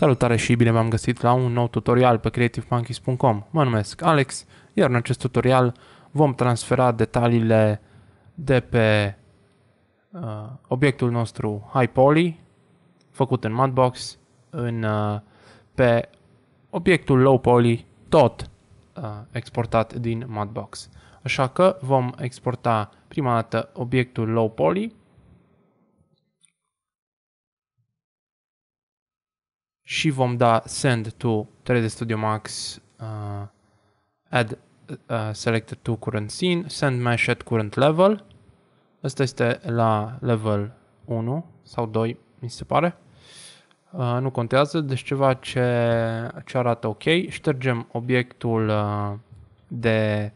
Salutare și bine v-am găsit la un nou tutorial pe creativemonkeys.com. Mă numesc Alex, iar în acest tutorial vom transfera detaliile de pe uh, obiectul nostru High Poly, făcut în Matbox, în, uh, pe obiectul Low Poly, tot uh, exportat din Matbox. Așa că vom exporta prima dată obiectul Low Poly, și vom da send to 3D Studio Max uh, add uh, selected to current scene, send mesh at current level. Asta este la level 1 sau 2, mi se pare. Uh, nu contează, deci ceva ce, ce arată ok. Ștergem obiectul uh, de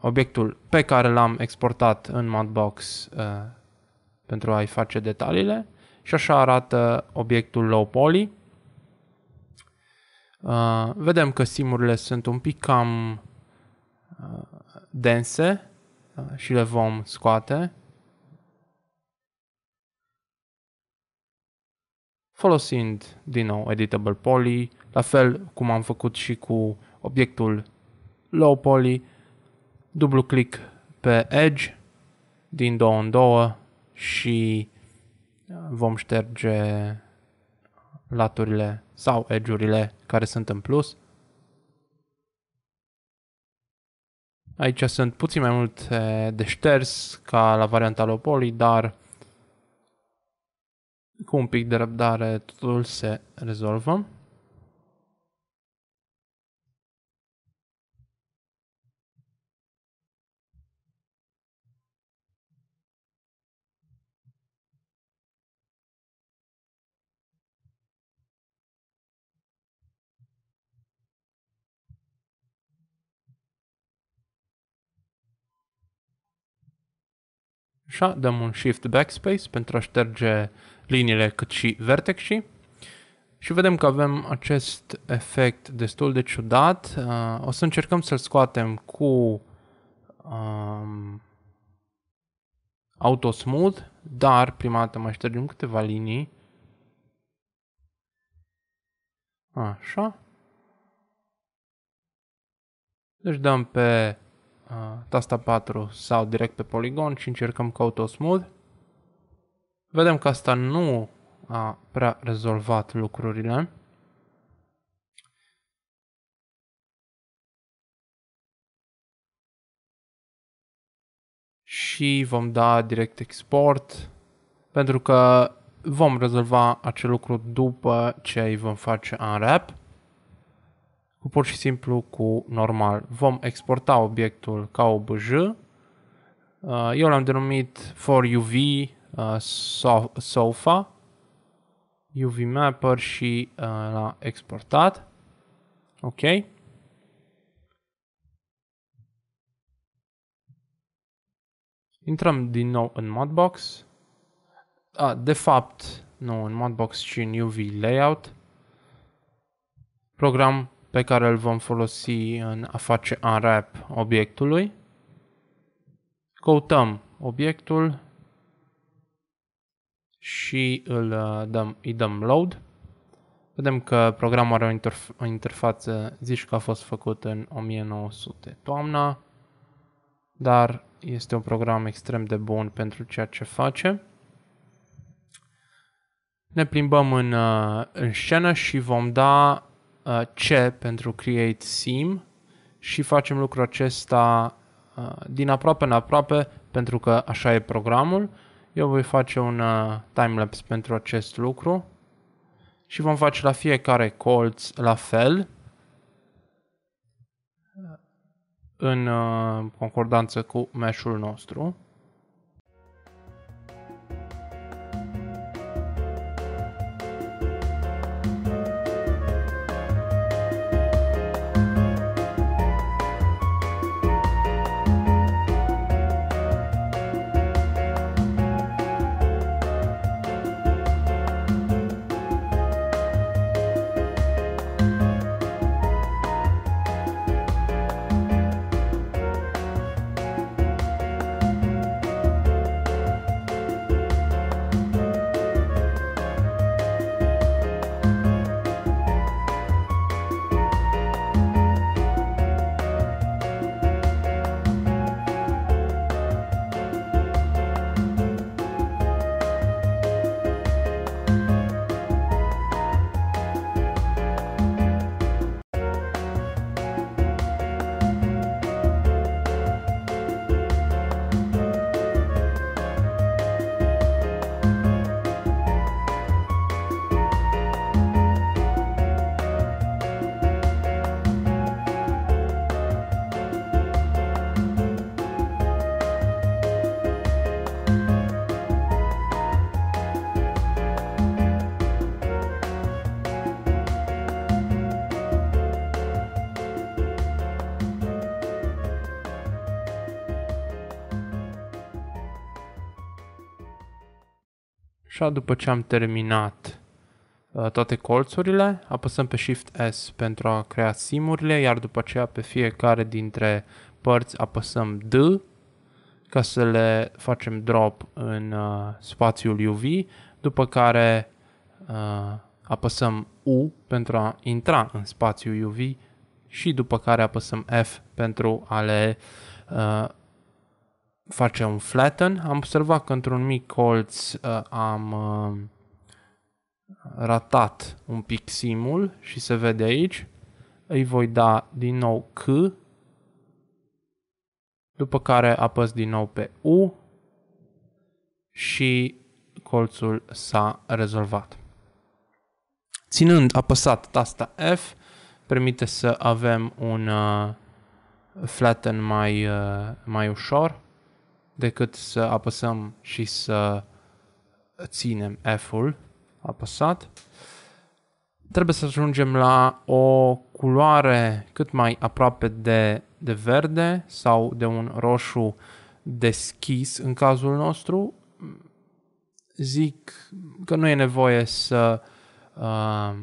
obiectul pe care l-am exportat în Modbox uh, pentru a-i face detaliile și așa arată obiectul low poly. Uh, vedem că simurile sunt un pic cam uh, dense uh, și le vom scoate. Folosind din nou editable poly, la fel cum am făcut și cu obiectul low poly, dublu click pe edge din două în două și vom șterge laturile sau edge-urile care sunt în plus. Aici sunt puțin mai mult de șters ca la varianta Lopoli, dar cu un pic de răbdare totul se rezolvă. Așa, dăm un Shift Backspace pentru a șterge liniile cât și vertexii. Și vedem că avem acest efect destul de ciudat. Uh, o să încercăm să-l scoatem cu um, Auto Smooth, dar prima dată mai ștergem câteva linii. Așa. Deci dăm pe Ah, tasta 4 sau direct pe poligon și încercăm cu AutoSmooth. Vedem că asta nu a prea rezolvat lucrurile. Și vom da direct export pentru că vom rezolva acel lucru după ce îi vom face unwrap cu pur și simplu cu normal. Vom exporta obiectul ca OBJ. Uh, eu l-am denumit for UV uh, sofa, UV mapper și uh, l-a exportat. Ok. Intrăm din nou în modbox. Ah, de fapt, nu în modbox, ci în UV layout. Program pe care îl vom folosi în a face unwrap obiectului. Căutăm obiectul și îl uh, dăm, îi dăm load. Vedem că programul are o, interf- o interfață, zici că a fost făcut în 1900 toamna, dar este un program extrem de bun pentru ceea ce face. Ne plimbăm în, uh, în scenă și vom da Uh, C pentru Create Sim și facem lucrul acesta uh, din aproape în aproape pentru că așa e programul. Eu voi face un uh, timelapse pentru acest lucru și vom face la fiecare colț la fel în concordanță cu mesh-ul nostru. și după ce am terminat uh, toate colțurile, apăsăm pe Shift S pentru a crea simurile, iar după aceea pe fiecare dintre părți apăsăm D ca să le facem drop în uh, spațiul UV, după care uh, apăsăm U pentru a intra în spațiul UV și după care apăsăm F pentru a le uh, face un flatten, am observat că într-un mic colț uh, am uh, ratat un pic simul și se vede aici. Îi voi da din nou C, după care apăs din nou pe U și colțul s-a rezolvat. Ținând apăsat tasta F, permite să avem un uh, flatten mai, uh, mai ușor decât să apăsăm și să ținem F-ul apăsat. Trebuie să ajungem la o culoare cât mai aproape de, de verde sau de un roșu deschis în cazul nostru. Zic că nu e nevoie să uh,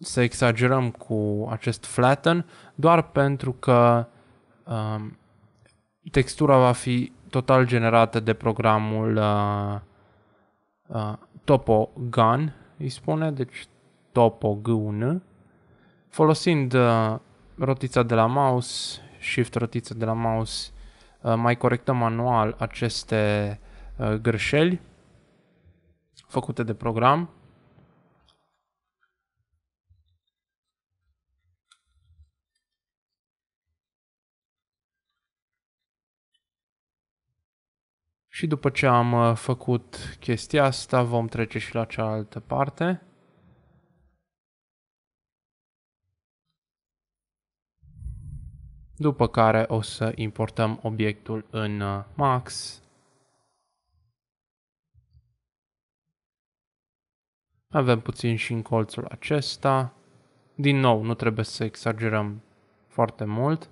să exagerăm cu acest flatten doar pentru că uh, textura va fi total generată de programul uh, uh, Topogun, îi spune, deci Topogun, folosind uh, rotița de la mouse, shift rotița de la mouse, uh, mai corectăm manual aceste uh, greșeli făcute de program Și după ce am uh, făcut chestia asta, vom trece și la cealaltă parte. După care o să importăm obiectul în uh, Max. Avem puțin și în colțul acesta. Din nou, nu trebuie să exagerăm foarte mult.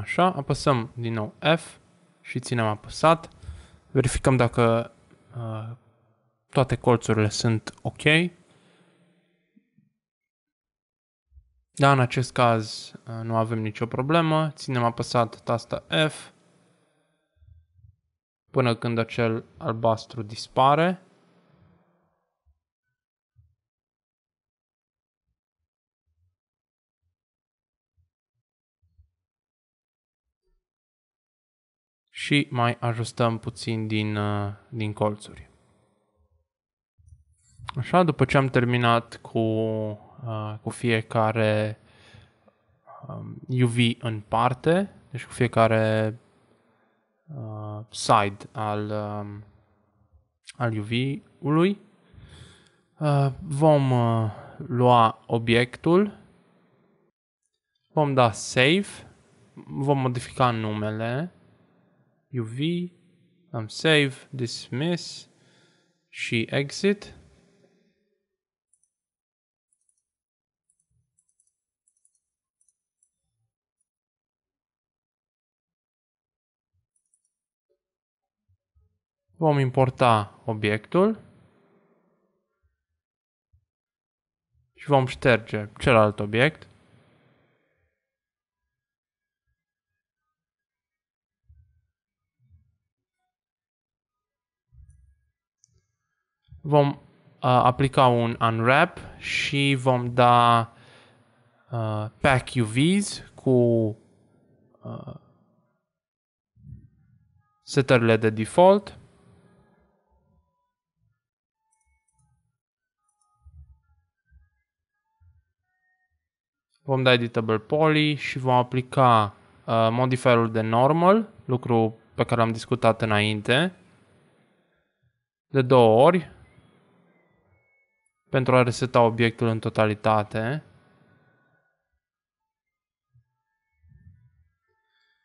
Așa, apăsăm din nou F și ținem apăsat. Verificăm dacă uh, toate colțurile sunt ok. Da, în acest caz uh, nu avem nicio problemă. Ținem apăsat tasta F până când acel albastru dispare. și mai ajustăm puțin din, uh, din colțuri. Așa, după ce am terminat cu, uh, cu fiecare UV um, în parte, deci cu fiecare uh, side al, um, al UV-ului, vom lua obiectul, vom da save, vom modifica numele UV, am save, dismiss și exit. Vom importa obiectul și vom șterge celălalt obiect. vom uh, aplica un unwrap și vom da uh, pack UVs cu uh, setările de default. Vom da editable poly și vom aplica uh, modifierul de normal, lucru pe care l-am discutat înainte, de două ori, pentru a reseta obiectul în totalitate.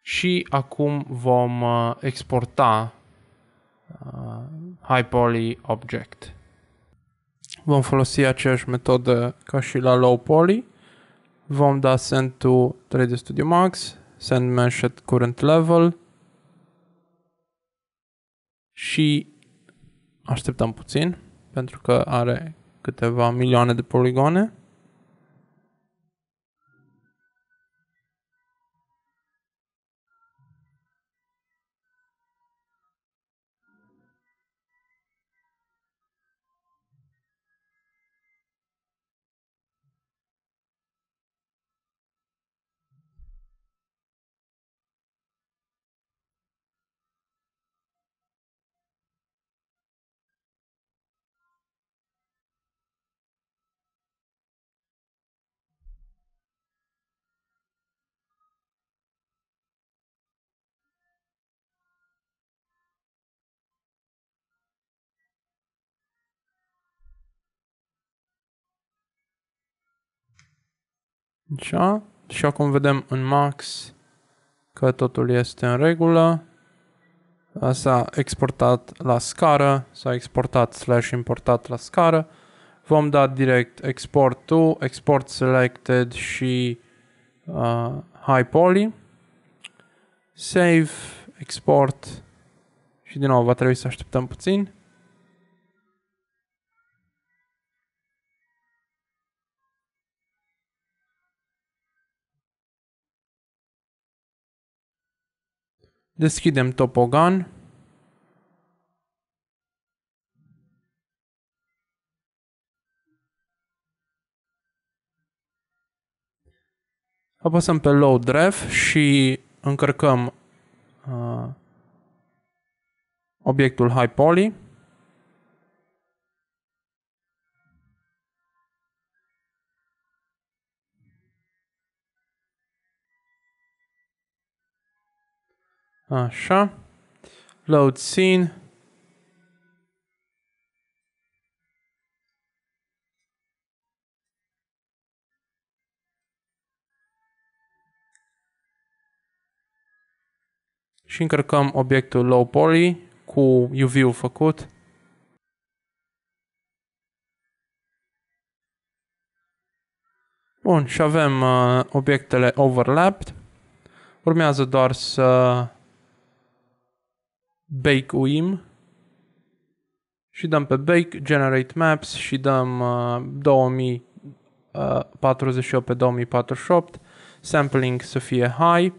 Și acum vom uh, exporta uh, High Poly Object. Vom folosi aceeași metodă ca și la Low Poly. Vom da Send to 3D Studio Max, Send Mesh at Current Level și așteptăm puțin pentru că are këtë va milionet e poligone. Așa. Și acum vedem în max că totul este în regulă. S-a exportat la scară, s-a exportat slash importat la scară. Vom da direct export to, export selected și uh, high poly. Save, export și din nou va trebui să așteptăm puțin. Deschidem topogan. Apăsăm pe Load Ref și încărcăm uh, obiectul High Poly. Așa. Load scene. Și încărcăm obiectul low poly cu UV-ul făcut. Bun, și avem uh, obiectele overlapped. Urmează doar să bake uim și dăm pe bake, generate maps și dăm uh, 2048 uh, pe 2048, sampling să fie high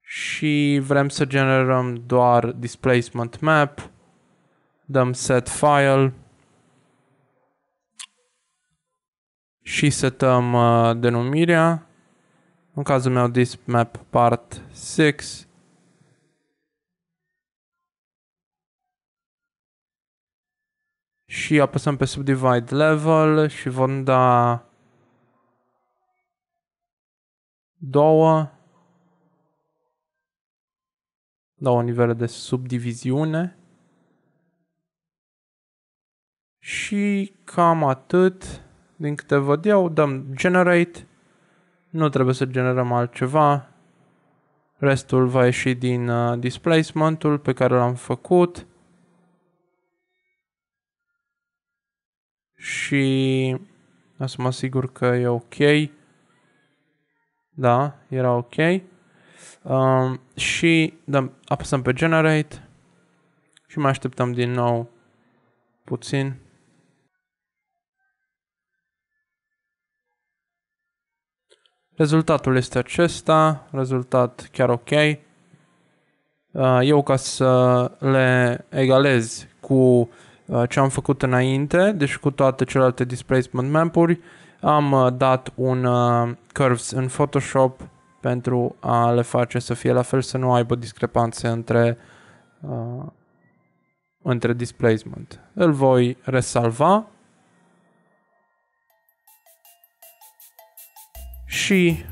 și vrem să generăm doar displacement map, dăm set file și setăm uh, denumirea, în cazul meu this map part 6 și apăsăm pe Subdivide Level și vom da două, două nivele de subdiviziune și cam atât din câte văd eu, dăm generate, nu trebuie să generăm altceva, restul va ieși din uh, displacementul pe care l-am făcut și o să mă asigur că e ok. Da, era ok. Um, și dăm, da, apăsăm pe generate și mai așteptăm din nou puțin. Rezultatul este acesta, rezultat chiar ok. Uh, eu ca să le egalez cu Uh, ce am făcut înainte, deci cu toate celelalte displacement mapuri, am uh, dat un uh, curves în Photoshop pentru a le face să fie la fel, să nu aibă discrepanțe între, uh, între displacement. Îl voi resalva și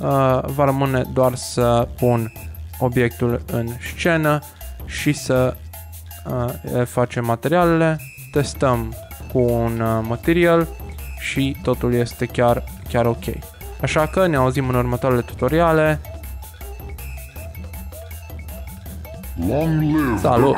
uh, va rămâne doar să pun obiectul în scenă și să Eh, eh, facem materialele, testăm cu un eh, material și totul este chiar, chiar ok. Așa că ne auzim în următoarele tutoriale. Salut!